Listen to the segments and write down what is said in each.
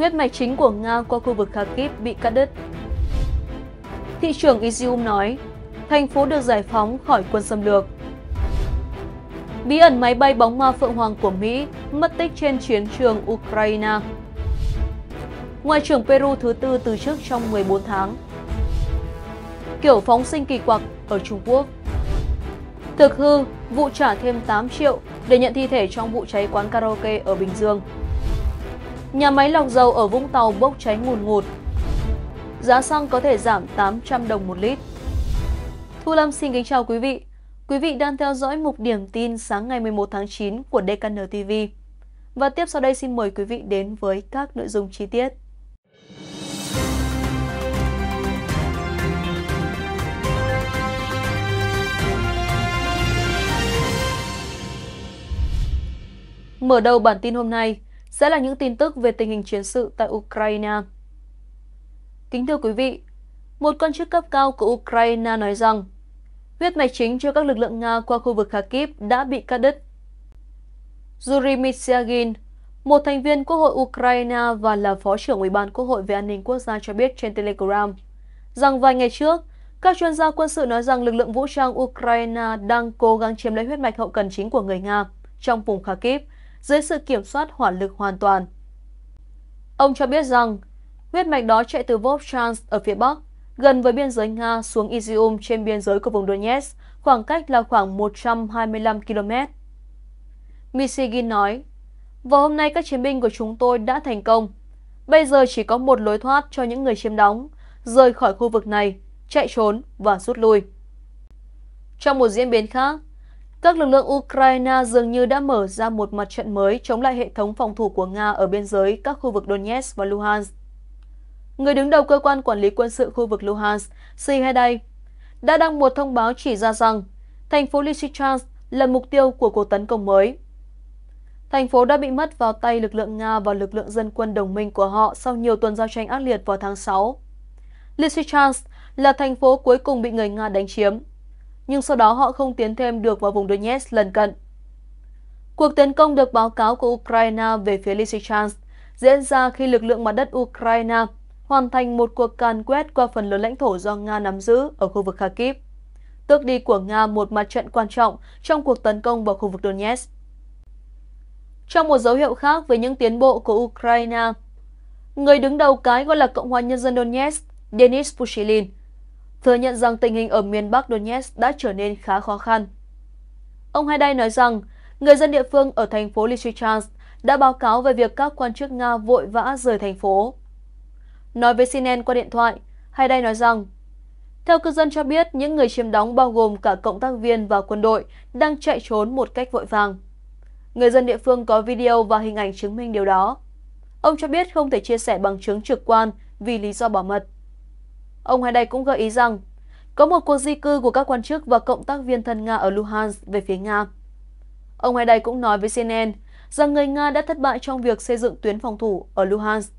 Huyết mạch chính của Nga qua khu vực Kharkiv bị cắt đứt. Thị trưởng Izium nói, thành phố được giải phóng khỏi quân xâm lược. Bí ẩn máy bay bóng ma Phượng Hoàng của Mỹ mất tích trên chiến trường Ukraine. Ngoại trưởng Peru thứ tư từ chức trong 14 tháng. Kiểu phóng sinh kỳ quặc ở Trung Quốc. Thực hư, vụ trả thêm 8 triệu để nhận thi thể trong vụ cháy quán karaoke ở Bình Dương. Nhà máy lọc dầu ở Vũng Tàu bốc cháy ngùn ngụt. Giá xăng có thể giảm 800 đồng một lít. Thu Lâm xin kính chào quý vị. Quý vị đang theo dõi mục điểm tin sáng ngày 11 tháng 9 của DKN TV. Và tiếp sau đây xin mời quý vị đến với các nội dung chi tiết. Mở đầu bản tin hôm nay, sẽ là những tin tức về tình hình chiến sự tại Ukraine. Kính thưa quý vị, một quan chức cấp cao của Ukraine nói rằng huyết mạch chính cho các lực lượng Nga qua khu vực Kharkiv đã bị cắt đứt. Yuri Mishagin, một thành viên Quốc hội Ukraine và là Phó trưởng Ủy ban Quốc hội về An ninh Quốc gia cho biết trên Telegram, rằng vài ngày trước, các chuyên gia quân sự nói rằng lực lượng vũ trang Ukraine đang cố gắng chiếm lấy huyết mạch hậu cần chính của người Nga trong vùng Kharkiv dưới sự kiểm soát hỏa lực hoàn toàn. Ông cho biết rằng, huyết mạch đó chạy từ Vovchansk ở phía Bắc, gần với biên giới Nga xuống Izium trên biên giới của vùng Donetsk, khoảng cách là khoảng 125 km. Michigan nói, vào hôm nay các chiến binh của chúng tôi đã thành công. Bây giờ chỉ có một lối thoát cho những người chiếm đóng, rời khỏi khu vực này, chạy trốn và rút lui. Trong một diễn biến khác, các lực lượng Ukraine dường như đã mở ra một mặt trận mới chống lại hệ thống phòng thủ của Nga ở biên giới các khu vực Donetsk và Luhansk. Người đứng đầu cơ quan quản lý quân sự khu vực Luhansk, Siheday, đã đăng một thông báo chỉ ra rằng thành phố Lysychansk là mục tiêu của cuộc tấn công mới. Thành phố đã bị mất vào tay lực lượng Nga và lực lượng dân quân đồng minh của họ sau nhiều tuần giao tranh ác liệt vào tháng 6. Lysychansk là thành phố cuối cùng bị người Nga đánh chiếm nhưng sau đó họ không tiến thêm được vào vùng Donetsk lân cận. Cuộc tấn công được báo cáo của Ukraine về phía Lysychansk diễn ra khi lực lượng mặt đất Ukraine hoàn thành một cuộc càn quét qua phần lớn lãnh thổ do Nga nắm giữ ở khu vực Kharkiv, tước đi của Nga một mặt trận quan trọng trong cuộc tấn công vào khu vực Donetsk. Trong một dấu hiệu khác về những tiến bộ của Ukraine, người đứng đầu cái gọi là Cộng hòa Nhân dân Donetsk, Denis Pushilin, thừa nhận rằng tình hình ở miền Bắc Donetsk đã trở nên khá khó khăn. Ông Haidai nói rằng, người dân địa phương ở thành phố Lysychansk đã báo cáo về việc các quan chức Nga vội vã rời thành phố. Nói với CNN qua điện thoại, Haidai nói rằng, theo cư dân cho biết, những người chiếm đóng bao gồm cả cộng tác viên và quân đội đang chạy trốn một cách vội vàng. Người dân địa phương có video và hình ảnh chứng minh điều đó. Ông cho biết không thể chia sẻ bằng chứng trực quan vì lý do bảo mật. Ông Hai Đây cũng gợi ý rằng có một cuộc di cư của các quan chức và cộng tác viên thân Nga ở Luhansk về phía Nga. Ông Hai Đây cũng nói với CNN rằng người Nga đã thất bại trong việc xây dựng tuyến phòng thủ ở Luhansk.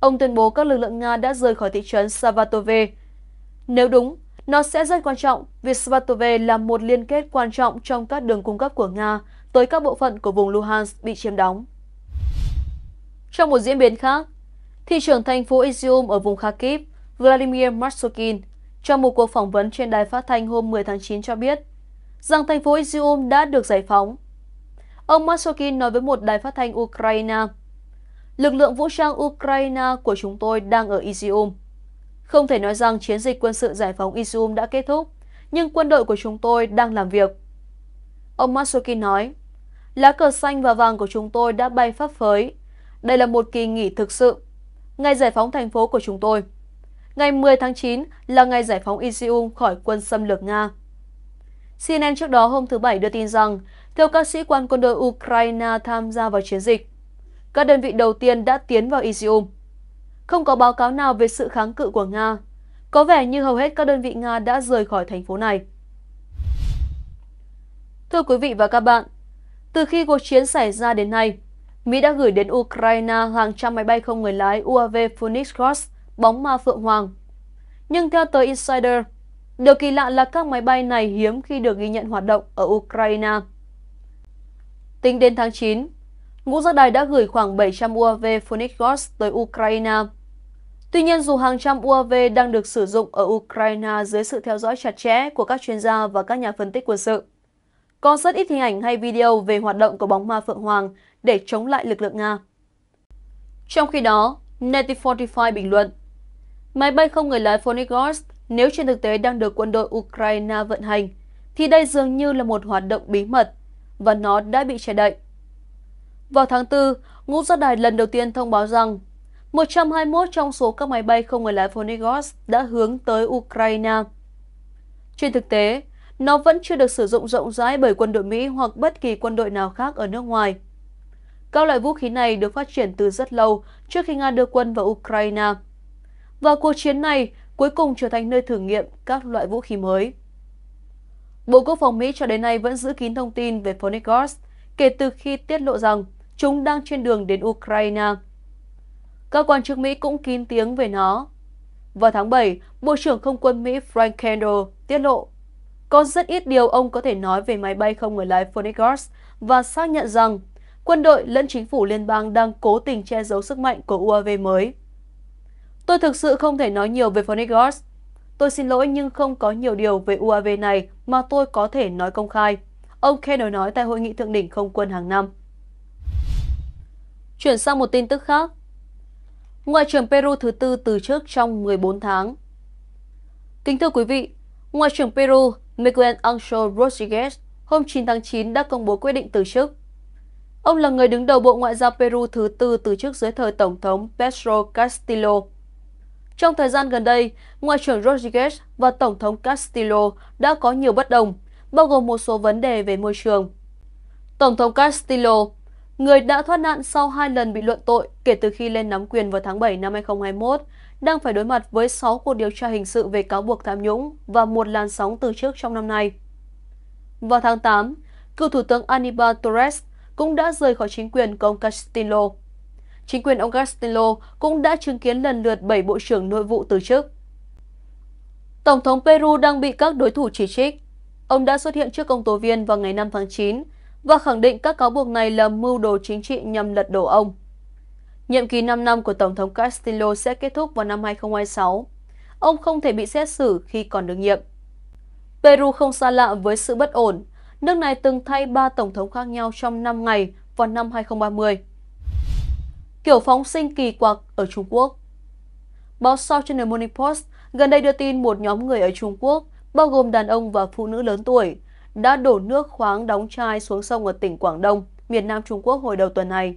Ông tuyên bố các lực lượng Nga đã rời khỏi thị trấn Savatove. Nếu đúng, nó sẽ rất quan trọng vì Savatove là một liên kết quan trọng trong các đường cung cấp của Nga tới các bộ phận của vùng Luhansk bị chiếm đóng. Trong một diễn biến khác, thị trường thành phố Izium ở vùng Kharkiv Vladimir Marshokin trong một cuộc phỏng vấn trên đài phát thanh hôm 10 tháng 9 cho biết rằng thành phố Izium đã được giải phóng. Ông Marshokin nói với một đài phát thanh Ukraine, lực lượng vũ trang Ukraine của chúng tôi đang ở Izium. Không thể nói rằng chiến dịch quân sự giải phóng Izium đã kết thúc, nhưng quân đội của chúng tôi đang làm việc. Ông Matsoukin nói, lá cờ xanh và vàng của chúng tôi đã bay phấp phới. Đây là một kỳ nghỉ thực sự, ngày giải phóng thành phố của chúng tôi. Ngày 10 tháng 9 là ngày giải phóng Izium khỏi quân xâm lược Nga. CNN trước đó hôm thứ Bảy đưa tin rằng, theo các sĩ quan quân đội Ukraine tham gia vào chiến dịch, các đơn vị đầu tiên đã tiến vào Izium. Không có báo cáo nào về sự kháng cự của Nga. Có vẻ như hầu hết các đơn vị Nga đã rời khỏi thành phố này. Thưa quý vị và các bạn, từ khi cuộc chiến xảy ra đến nay, Mỹ đã gửi đến Ukraine hàng trăm máy bay không người lái UAV Phoenix Cross bóng ma Phượng Hoàng. Nhưng theo tờ Insider, điều kỳ lạ là các máy bay này hiếm khi được ghi nhận hoạt động ở Ukraine. Tính đến tháng 9, ngũ giác đài đã gửi khoảng 700 UAV Phoenix Ghost tới Ukraine. Tuy nhiên, dù hàng trăm UAV đang được sử dụng ở Ukraine dưới sự theo dõi chặt chẽ của các chuyên gia và các nhà phân tích quân sự, còn rất ít hình ảnh hay video về hoạt động của bóng ma Phượng Hoàng để chống lại lực lượng Nga. Trong khi đó, Neti45 bình luận, Máy bay không người lái Phonigos nếu trên thực tế đang được quân đội Ukraine vận hành, thì đây dường như là một hoạt động bí mật, và nó đã bị che đậy. Vào tháng 4, ngũ giác đài lần đầu tiên thông báo rằng 121 trong số các máy bay không người lái Phonigos đã hướng tới Ukraine. Trên thực tế, nó vẫn chưa được sử dụng rộng rãi bởi quân đội Mỹ hoặc bất kỳ quân đội nào khác ở nước ngoài. Các loại vũ khí này được phát triển từ rất lâu trước khi Nga đưa quân vào Ukraine và cuộc chiến này cuối cùng trở thành nơi thử nghiệm các loại vũ khí mới. Bộ Quốc phòng Mỹ cho đến nay vẫn giữ kín thông tin về Ponegors kể từ khi tiết lộ rằng chúng đang trên đường đến Ukraine. Các quan chức Mỹ cũng kín tiếng về nó. Vào tháng 7, Bộ trưởng Không quân Mỹ Frank Kendall tiết lộ có rất ít điều ông có thể nói về máy bay không người lái Ponegors và xác nhận rằng quân đội lẫn chính phủ liên bang đang cố tình che giấu sức mạnh của UAV mới. Tôi thực sự không thể nói nhiều về Phoenix Gods. Tôi xin lỗi nhưng không có nhiều điều về UAV này mà tôi có thể nói công khai. Ông Kenner nói tại hội nghị thượng đỉnh không quân hàng năm. Chuyển sang một tin tức khác. Ngoại trưởng Peru thứ tư từ chức trong 14 tháng. Kính thưa quý vị, Ngoại trưởng Peru Miguel Angel Rodriguez hôm 9 tháng 9 đã công bố quyết định từ chức. Ông là người đứng đầu Bộ Ngoại giao Peru thứ tư từ chức dưới thời Tổng thống Pedro Castillo trong thời gian gần đây, Ngoại trưởng Rodriguez và Tổng thống Castillo đã có nhiều bất đồng, bao gồm một số vấn đề về môi trường. Tổng thống Castillo, người đã thoát nạn sau hai lần bị luận tội kể từ khi lên nắm quyền vào tháng 7 năm 2021, đang phải đối mặt với 6 cuộc điều tra hình sự về cáo buộc tham nhũng và một làn sóng từ trước trong năm nay. Vào tháng 8, cựu Thủ tướng Aníbal Torres cũng đã rời khỏi chính quyền của ông Castillo. Chính quyền ông Castillo cũng đã chứng kiến lần lượt 7 bộ trưởng nội vụ từ chức. Tổng thống Peru đang bị các đối thủ chỉ trích. Ông đã xuất hiện trước công tố viên vào ngày 5 tháng 9 và khẳng định các cáo buộc này là mưu đồ chính trị nhằm lật đổ ông. Nhiệm kỳ 5 năm của Tổng thống Castillo sẽ kết thúc vào năm 2026. Ông không thể bị xét xử khi còn đương nhiệm. Peru không xa lạ với sự bất ổn. Nước này từng thay ba tổng thống khác nhau trong 5 ngày vào năm 2030 kiểu phóng sinh kỳ quặc ở Trung Quốc. Báo South China Morning Post gần đây đưa tin một nhóm người ở Trung Quốc, bao gồm đàn ông và phụ nữ lớn tuổi, đã đổ nước khoáng đóng chai xuống sông ở tỉnh Quảng Đông, miền Nam Trung Quốc hồi đầu tuần này.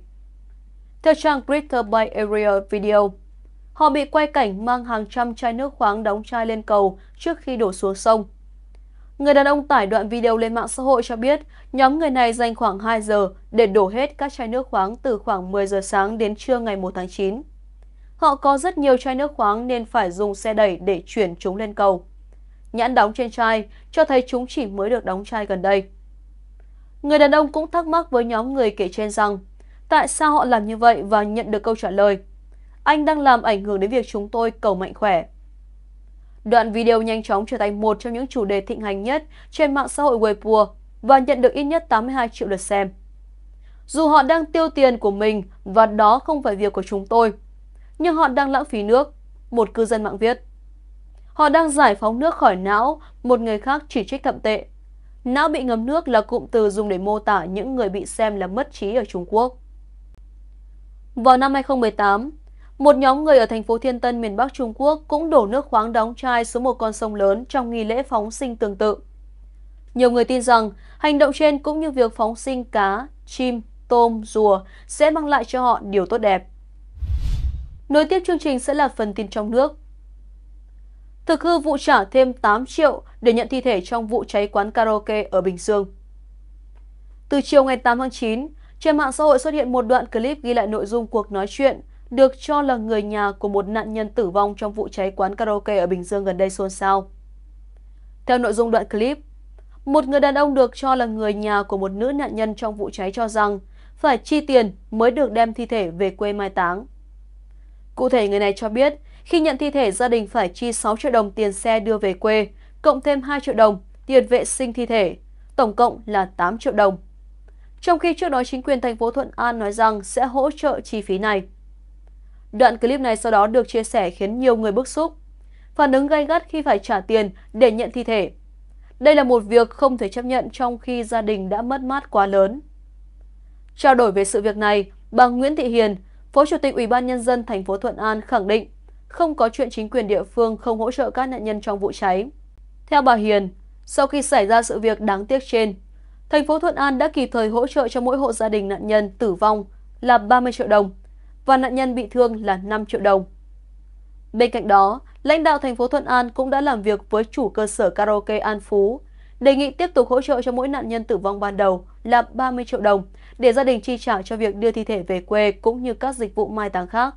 Theo trang Greater Bay Area Video, họ bị quay cảnh mang hàng trăm chai nước khoáng đóng chai lên cầu trước khi đổ xuống sông, Người đàn ông tải đoạn video lên mạng xã hội cho biết nhóm người này dành khoảng 2 giờ để đổ hết các chai nước khoáng từ khoảng 10 giờ sáng đến trưa ngày 1 tháng 9. Họ có rất nhiều chai nước khoáng nên phải dùng xe đẩy để chuyển chúng lên cầu. Nhãn đóng trên chai cho thấy chúng chỉ mới được đóng chai gần đây. Người đàn ông cũng thắc mắc với nhóm người kể trên rằng tại sao họ làm như vậy và nhận được câu trả lời. Anh đang làm ảnh hưởng đến việc chúng tôi cầu mạnh khỏe. Đoạn video nhanh chóng trở thành một trong những chủ đề thịnh hành nhất trên mạng xã hội Weibo và nhận được ít nhất 82 triệu lượt xem. Dù họ đang tiêu tiền của mình và đó không phải việc của chúng tôi, nhưng họ đang lãng phí nước, một cư dân mạng viết. Họ đang giải phóng nước khỏi não, một người khác chỉ trích thậm tệ. Não bị ngấm nước là cụm từ dùng để mô tả những người bị xem là mất trí ở Trung Quốc. Vào năm 2018, một nhóm người ở thành phố Thiên Tân, miền Bắc Trung Quốc cũng đổ nước khoáng đóng chai xuống một con sông lớn trong nghi lễ phóng sinh tương tự. Nhiều người tin rằng hành động trên cũng như việc phóng sinh cá, chim, tôm, rùa sẽ mang lại cho họ điều tốt đẹp. Nối tiếp chương trình sẽ là phần tin trong nước. Thực hư vụ trả thêm 8 triệu để nhận thi thể trong vụ cháy quán karaoke ở Bình Dương. Từ chiều ngày 8 tháng 9, trên mạng xã hội xuất hiện một đoạn clip ghi lại nội dung cuộc nói chuyện – được cho là người nhà của một nạn nhân tử vong trong vụ cháy quán karaoke ở Bình Dương gần đây xôn xao. Theo nội dung đoạn clip, một người đàn ông được cho là người nhà của một nữ nạn nhân trong vụ cháy cho rằng phải chi tiền mới được đem thi thể về quê mai táng. Cụ thể người này cho biết, khi nhận thi thể gia đình phải chi 6 triệu đồng tiền xe đưa về quê, cộng thêm 2 triệu đồng tiền vệ sinh thi thể, tổng cộng là 8 triệu đồng. Trong khi trước đó chính quyền thành phố Thuận An nói rằng sẽ hỗ trợ chi phí này. Đoạn clip này sau đó được chia sẻ khiến nhiều người bức xúc. Phản ứng gay gắt khi phải trả tiền để nhận thi thể. Đây là một việc không thể chấp nhận trong khi gia đình đã mất mát quá lớn. Trao đổi về sự việc này, bà Nguyễn Thị Hiền, Phó Chủ tịch Ủy ban Nhân dân thành phố Thuận An khẳng định không có chuyện chính quyền địa phương không hỗ trợ các nạn nhân trong vụ cháy. Theo bà Hiền, sau khi xảy ra sự việc đáng tiếc trên, thành phố Thuận An đã kịp thời hỗ trợ cho mỗi hộ gia đình nạn nhân tử vong là 30 triệu đồng và nạn nhân bị thương là 5 triệu đồng. Bên cạnh đó, lãnh đạo thành phố Thuận An cũng đã làm việc với chủ cơ sở karaoke An Phú, đề nghị tiếp tục hỗ trợ cho mỗi nạn nhân tử vong ban đầu là 30 triệu đồng để gia đình chi trả cho việc đưa thi thể về quê cũng như các dịch vụ mai táng khác.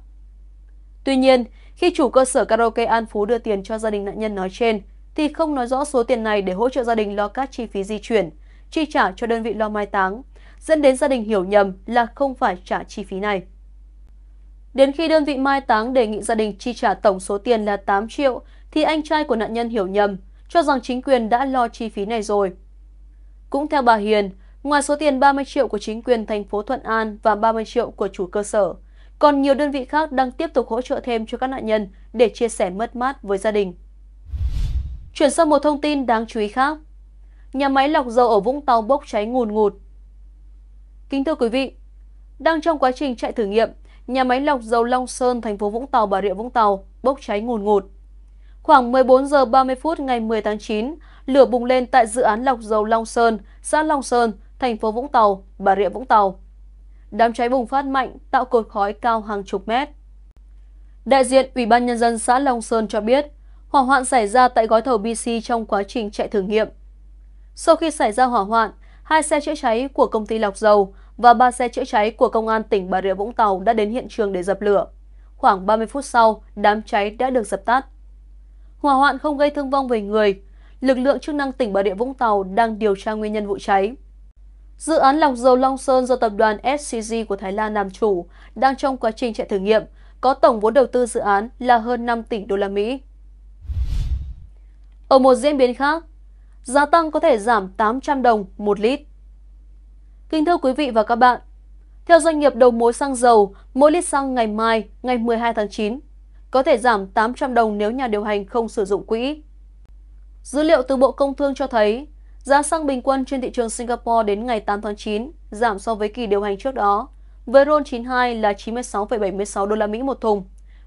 Tuy nhiên, khi chủ cơ sở karaoke An Phú đưa tiền cho gia đình nạn nhân nói trên, thì không nói rõ số tiền này để hỗ trợ gia đình lo các chi phí di chuyển, chi trả cho đơn vị lo mai táng, dẫn đến gia đình hiểu nhầm là không phải trả chi phí này. Đến khi đơn vị mai táng đề nghị gia đình chi trả tổng số tiền là 8 triệu, thì anh trai của nạn nhân hiểu nhầm, cho rằng chính quyền đã lo chi phí này rồi. Cũng theo bà Hiền, ngoài số tiền 30 triệu của chính quyền thành phố Thuận An và 30 triệu của chủ cơ sở, còn nhiều đơn vị khác đang tiếp tục hỗ trợ thêm cho các nạn nhân để chia sẻ mất mát với gia đình. Chuyển sang một thông tin đáng chú ý khác. Nhà máy lọc dầu ở Vũng Tàu bốc cháy ngùn ngụt. Kính thưa quý vị, đang trong quá trình chạy thử nghiệm, nhà máy lọc dầu Long Sơn, thành phố Vũng Tàu, Bà Rịa Vũng Tàu bốc cháy ngùn ngụt. Khoảng 14 giờ 30 phút ngày 10 tháng 9, lửa bùng lên tại dự án lọc dầu Long Sơn, xã Long Sơn, thành phố Vũng Tàu, Bà Rịa Vũng Tàu. Đám cháy bùng phát mạnh, tạo cột khói cao hàng chục mét. Đại diện Ủy ban Nhân dân xã Long Sơn cho biết, hỏa hoạn xảy ra tại gói thầu BC trong quá trình chạy thử nghiệm. Sau khi xảy ra hỏa hoạn, hai xe chữa cháy của công ty lọc dầu và ba xe chữa cháy của Công an tỉnh Bà Rịa Vũng Tàu đã đến hiện trường để dập lửa. Khoảng 30 phút sau, đám cháy đã được dập tắt. Hỏa hoạn không gây thương vong về người. Lực lượng chức năng tỉnh Bà Rịa Vũng Tàu đang điều tra nguyên nhân vụ cháy. Dự án lọc dầu Long Sơn do tập đoàn SCG của Thái Lan làm chủ đang trong quá trình chạy thử nghiệm, có tổng vốn đầu tư dự án là hơn 5 tỷ đô la Mỹ. Ở một diễn biến khác, giá tăng có thể giảm 800 đồng một lít. Kính thưa quý vị và các bạn, theo doanh nghiệp đầu mối xăng dầu, mỗi lít xăng ngày mai, ngày 12 tháng 9, có thể giảm 800 đồng nếu nhà điều hành không sử dụng quỹ. Dữ liệu từ Bộ Công Thương cho thấy, giá xăng bình quân trên thị trường Singapore đến ngày 8 tháng 9 giảm so với kỳ điều hành trước đó, với RON 92 là 96,76 đô la Mỹ một thùng,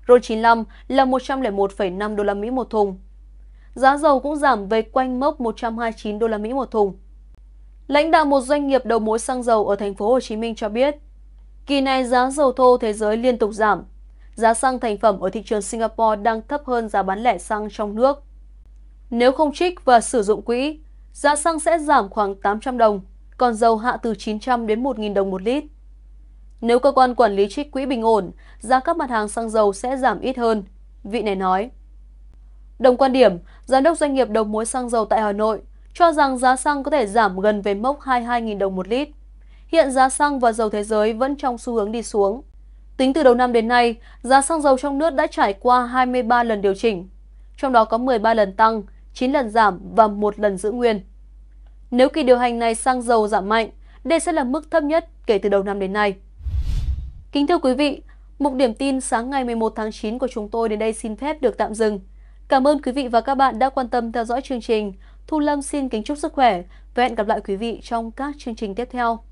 RON 95 là 101,5 đô la Mỹ một thùng. Giá dầu cũng giảm về quanh mốc 129 đô la Mỹ một thùng. Lãnh đạo một doanh nghiệp đầu mối xăng dầu ở thành phố Hồ Chí Minh cho biết, kỳ này giá dầu thô thế giới liên tục giảm. Giá xăng thành phẩm ở thị trường Singapore đang thấp hơn giá bán lẻ xăng trong nước. Nếu không trích và sử dụng quỹ, giá xăng sẽ giảm khoảng 800 đồng, còn dầu hạ từ 900 đến 1.000 đồng một lít. Nếu cơ quan quản lý trích quỹ bình ổn, giá các mặt hàng xăng dầu sẽ giảm ít hơn, vị này nói. Đồng quan điểm, giám đốc doanh nghiệp đầu mối xăng dầu tại Hà Nội, cho rằng giá xăng có thể giảm gần về mốc 22.000 đồng một lít. Hiện giá xăng và dầu thế giới vẫn trong xu hướng đi xuống. Tính từ đầu năm đến nay, giá xăng dầu trong nước đã trải qua 23 lần điều chỉnh, trong đó có 13 lần tăng, 9 lần giảm và 1 lần giữ nguyên. Nếu kỳ điều hành này xăng dầu giảm mạnh, đây sẽ là mức thấp nhất kể từ đầu năm đến nay. Kính thưa quý vị, mục điểm tin sáng ngày 11 tháng 9 của chúng tôi đến đây xin phép được tạm dừng. Cảm ơn quý vị và các bạn đã quan tâm theo dõi chương trình. Thu Lâm xin kính chúc sức khỏe và hẹn gặp lại quý vị trong các chương trình tiếp theo.